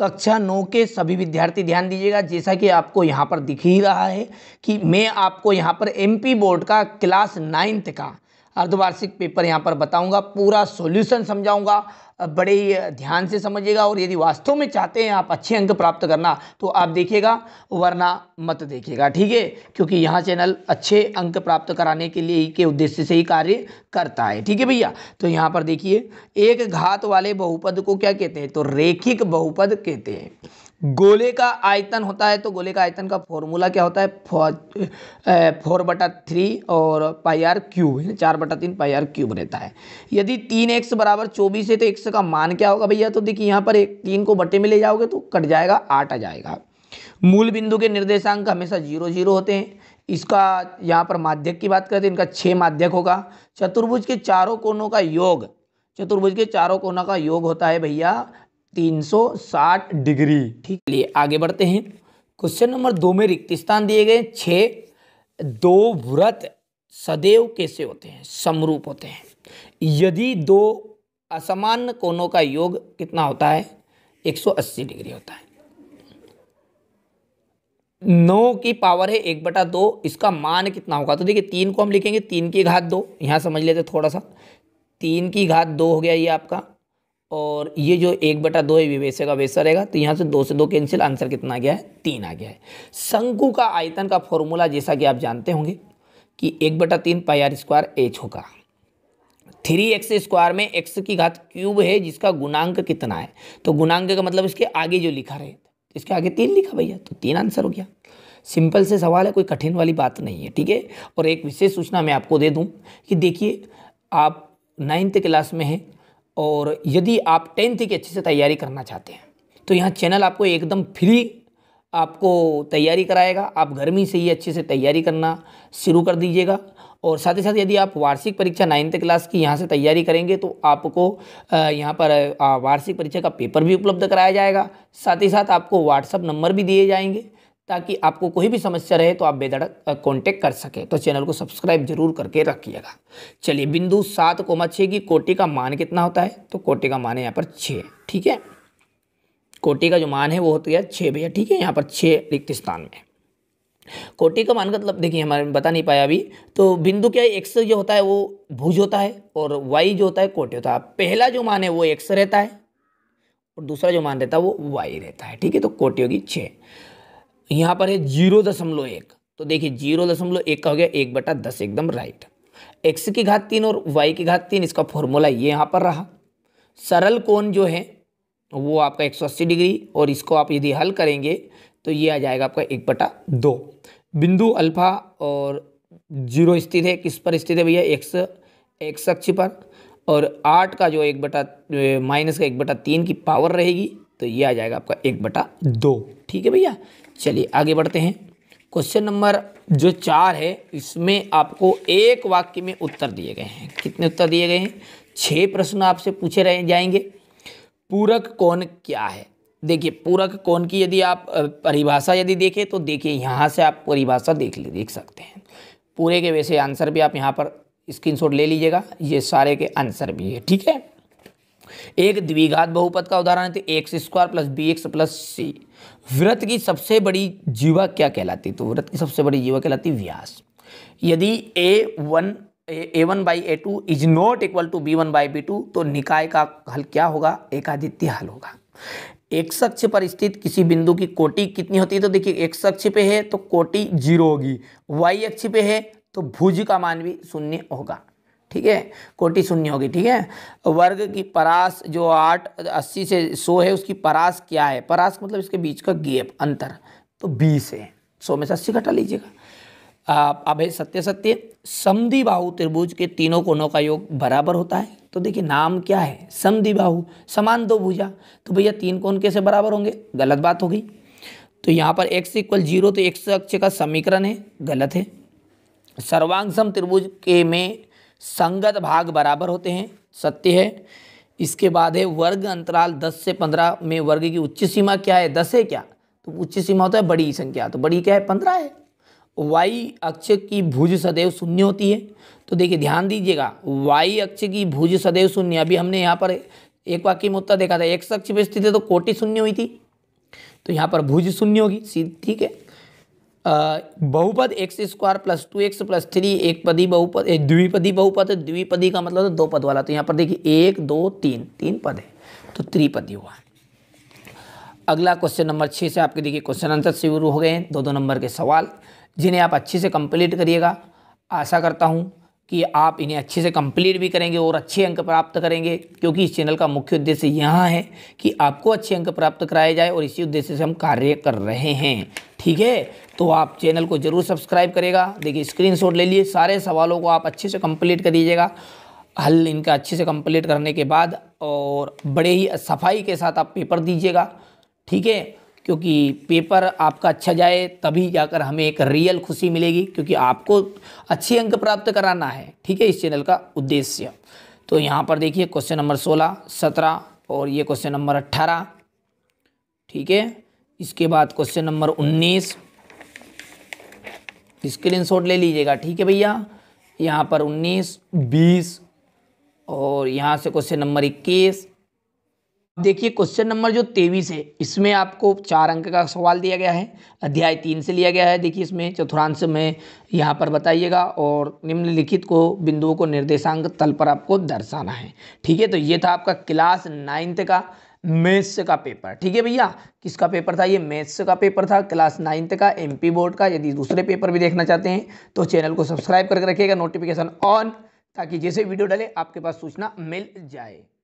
कक्षा नौ के सभी विद्यार्थी ध्यान दीजिएगा जैसा कि आपको यहाँ पर दिख ही रहा है कि मैं आपको यहाँ पर एमपी बोर्ड का क्लास नाइन्थ का अर्धवार्षिक पेपर यहाँ पर बताऊंगा पूरा सॉल्यूशन समझाऊंगा बड़े ध्यान से समझिएगा और यदि वास्तव में चाहते हैं आप अच्छे अंक प्राप्त करना तो आप देखिएगा वरना मत देखिएगा ठीक है क्योंकि यहाँ चैनल अच्छे अंक प्राप्त कराने के लिए के उद्देश्य से ही कार्य करता है ठीक है भैया तो यहाँ पर देखिए एक घात वाले बहुपद को क्या कहते हैं तो रेखिक बहुपद कहते हैं गोले का आयतन होता है तो गोले का आयतन का फॉर्मूला क्या होता है फोर फोर बटा थ्री और पाईआर क्यूब चार बटा तीन पाईआर क्यूब रहता है यदि तीन एक्स बराबर चौबीस है तो एक्स का मान क्या होगा भैया तो देखिए यहाँ पर एक तीन को बटे में ले जाओगे तो कट जाएगा आठ आ जाएगा मूल बिंदु के निर्देशांक हमेशा जीरो जीरो होते हैं इसका यहाँ पर माध्यक की बात करते हैं इनका छः माध्यक होगा चतुर्भुज के चारों कोनों का योग चतुर्भुज के चारों कोनों का योग होता है भैया 360 डिग्री ठीक लिए आगे बढ़ते हैं क्वेश्चन नंबर दो में रिक्त स्थान दिए गए छः दो व्रत सदैव कैसे होते हैं समरूप होते हैं यदि दो असामान्य कोणों का योग कितना होता है 180 डिग्री होता है नौ की पावर है एक बटा दो इसका मान कितना होगा तो देखिए तीन को हम लिखेंगे तीन की घात दो यहाँ समझ लेते थोड़ा सा तीन की घात दो हो गया ये आपका और ये जो एक बटा दो है विवेश का वैसा रहेगा तो यहाँ से दो से दो कैंसिल आंसर कितना आ गया है तीन आ गया है शंकु का आयतन का फॉर्मूला जैसा कि आप जानते होंगे कि एक बटा तीन पाई आर स्क्वायर एच होगा थ्री एक्स स्क्वायर में एक्स की घात क्यूब है जिसका गुणांक कितना है तो गुणांक का मतलब इसके आगे जो लिखा रहे इसके आगे तीन लिखा भैया तो तीन आंसर हो गया सिंपल से सवाल है कोई कठिन वाली बात नहीं है ठीक है और एक विशेष सूचना मैं आपको दे दूँ कि देखिए आप नाइन्थ क्लास में हैं और यदि आप टेंथ की अच्छे से तैयारी करना चाहते हैं तो यहाँ चैनल आपको एकदम फ्री आपको तैयारी कराएगा आप गर्मी से ही अच्छे से तैयारी करना शुरू कर दीजिएगा और साथ ही साथ यदि आप वार्षिक परीक्षा नाइन्थ क्लास की यहाँ से तैयारी करेंगे तो आपको यहाँ पर वार्षिक परीक्षा का पेपर भी उपलब्ध कराया जाएगा साथ ही साथ आपको व्हाट्सअप नंबर भी दिए जाएंगे ताकि आपको कोई भी समस्या रहे तो आप बेधड़क कांटेक्ट कर सकें तो चैनल को सब्सक्राइब जरूर करके रखिएगा चलिए बिंदु सात कोमा छः की कोटि का मान कितना होता है तो कोटि का मान यहाँ पर छः ठीक है कोटि का जो मान है वो होता है छः भैया ठीक है यहाँ पर छः रिक्त स्थान में कोटि का मान का मतलब देखिए हमारे बता नहीं पाया अभी तो बिंदु क्या है एक्स जो होता है वो भुज होता है और वाई जो होता है कोटि होता है पहला जो मान है वो एक्स रहता है और दूसरा जो मान रहता है वो वाई रहता है ठीक है तो कोटि होगी छः यहाँ पर है जीरो दशमलव एक तो देखिए जीरो दशमलव एक का हो गया एक बटा दस एकदम राइट एक्स की घात तीन और वाई की घात तीन इसका फॉर्मूला ये यहाँ पर रहा सरल कोण जो है तो वो आपका एक सौ अस्सी डिग्री और इसको आप यदि हल करेंगे तो ये आ जाएगा आपका एक बटा दो बिंदु अल्फा और जीरो स्थित है किस पर स्थित है भैया एक्स एक्स अक्ष पर और आठ का जो एक बटा माइनस का एक बटा तीन की पावर रहेगी तो ये आ जाएगा आपका एक बटा दो ठीक है भैया चलिए आगे बढ़ते हैं क्वेश्चन नंबर जो चार है इसमें आपको एक वाक्य में उत्तर दिए गए हैं कितने उत्तर दिए गए हैं छः प्रश्न आपसे पूछे रह जाएंगे पूरक कोण क्या है देखिए पूरक कोण की यदि आप परिभाषा यदि देखें तो देखिए यहाँ से आप परिभाषा देख ले देख सकते हैं पूरे के वैसे आंसर भी आप यहाँ पर स्क्रीनशॉट ले लीजिएगा ये सारे के आंसर भी है ठीक है एक द्विघात बहुपद का उदाहरण है तो x square plus b x plus c व्रत की सबसे बड़ी जीवा क्या कहलाती तो व्रत की सबसे बड़ी जीवा कहलाती व्यास यदि a one a one by a two is not equal to b one by b two तो निकाय का हल क्या होगा एकादित्य हल होगा एक सक्ष पर स्थित किसी बिंदु की कोटि कितनी होती है तो देखिए एक सक्ष पे है तो कोटि जीरो होगी वाई अक्ष पे है तो भुज का मान भी शून्य होगा ठीक है कोटि शून्य होगी ठीक है वर्ग की परास जो आठ अस्सी से सौ है उसकी परास क्या है परास मतलब इसके बीच का गेप अंतर तो बीस है सौ में से अस्सी घटा लीजिएगा अब है सत्य सत्य समधि बाहु त्रिभुज के तीनों कोणों का योग बराबर होता है तो देखिए नाम क्या है समधि बाहु समान दो भुजा तो भैया तीन कोण कैसे बराबर होंगे गलत बात हो गई तो यहाँ पर एक्स इक्वल जीरो तो एक्स अक्ष का समीकरण है गलत है सर्वांग त्रिभुज के में संगत भाग बराबर होते हैं सत्य है इसके बाद है वर्ग अंतराल 10 से 15 में वर्ग की उच्च सीमा क्या है 10 है क्या तो उच्च सीमा होता है बड़ी संख्या तो बड़ी क्या है 15 है वाई अक्ष की भुज सदैव शून्य होती है तो देखिए ध्यान दीजिएगा वाई अक्ष की भुज सदैव शून्य अभी हमने यहाँ पर एक वाक्य में उत्तर देखा था एक्स अक्ष पर स्थित है तो कोटि शून्य हुई थी तो यहाँ पर भुज शून्य होगी ठीक है बहुपद x square plus two x plus three एक पदी बहुपद द्विपदी बहुपद द्विपदी का मतलब तो दो पद वाला तो यहाँ पर देखिए एक दो तीन तीन पद है तो त्रिपदी हुआ है अगला क्वेश्चन नंबर छः से आपके देखिए क्वेश्चन आंसर शुरू हो गए हैं दो दो नंबर के सवाल जिन्हें आप अच्छे से कंप्लीट करिएगा आशा करता हूँ कि आप इन्हें अच्छे से कंप्लीट भी करेंगे और अच्छे अंक प्राप्त करेंगे क्योंकि इस चैनल का मुख्य उद्देश्य यहाँ है कि आपको अच्छे अंक प्राप्त कराया जाए और इसी उद्देश्य से हम कार्य कर रहे हैं ठीक है तो आप चैनल को ज़रूर सब्सक्राइब करेगा देखिए स्क्रीनशॉट ले लिए सारे सवालों को आप अच्छे से कंप्लीट दीजिएगा हल इनका अच्छे से कंप्लीट करने के बाद और बड़े ही सफाई के साथ आप पेपर दीजिएगा ठीक है क्योंकि पेपर आपका अच्छा जाए तभी जाकर हमें एक रियल खुशी मिलेगी क्योंकि आपको अच्छे अंक प्राप्त कराना है ठीक है इस चैनल का उद्देश्य तो यहाँ पर देखिए क्वेश्चन नंबर सोलह सत्रह और ये क्वेश्चन नंबर अट्ठारह ठीक है इसके बाद क्वेश्चन नंबर उन्नीस शॉट ले लीजिएगा ठीक है भैया यहाँ पर उन्नीस बीस और यहाँ से क्वेश्चन नंबर इक्कीस देखिए क्वेश्चन नंबर जो तेईस है इसमें आपको चार अंक का सवाल दिया गया है अध्याय तीन से लिया गया है देखिए इसमें चतुर्थांश में यहाँ पर बताइएगा और निम्नलिखित को बिंदुओं को निर्देशांक तल पर आपको दर्शाना है ठीक है तो ये था आपका क्लास नाइन्थ का मैथ्स का पेपर ठीक है भैया किसका पेपर था ये मैथ्स का पेपर था क्लास नाइन्थ का एमपी बोर्ड का यदि दूसरे पेपर भी देखना चाहते हैं तो चैनल को सब्सक्राइब करके रखिएगा नोटिफिकेशन ऑन ताकि जैसे वीडियो डाले आपके पास सूचना मिल जाए